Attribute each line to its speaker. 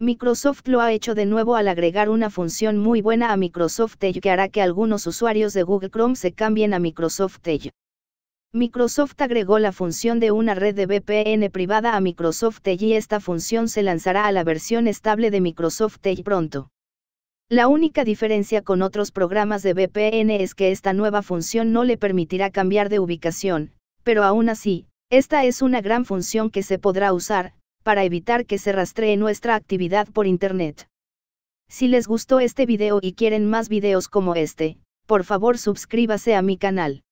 Speaker 1: Microsoft lo ha hecho de nuevo al agregar una función muy buena a Microsoft Edge que hará que algunos usuarios de Google Chrome se cambien a Microsoft Edge. Microsoft agregó la función de una red de VPN privada a Microsoft Edge y esta función se lanzará a la versión estable de Microsoft Edge pronto. La única diferencia con otros programas de VPN es que esta nueva función no le permitirá cambiar de ubicación, pero aún así, esta es una gran función que se podrá usar, para evitar que se rastree nuestra actividad por Internet. Si les gustó este video y quieren más videos como este, por favor suscríbase a mi canal.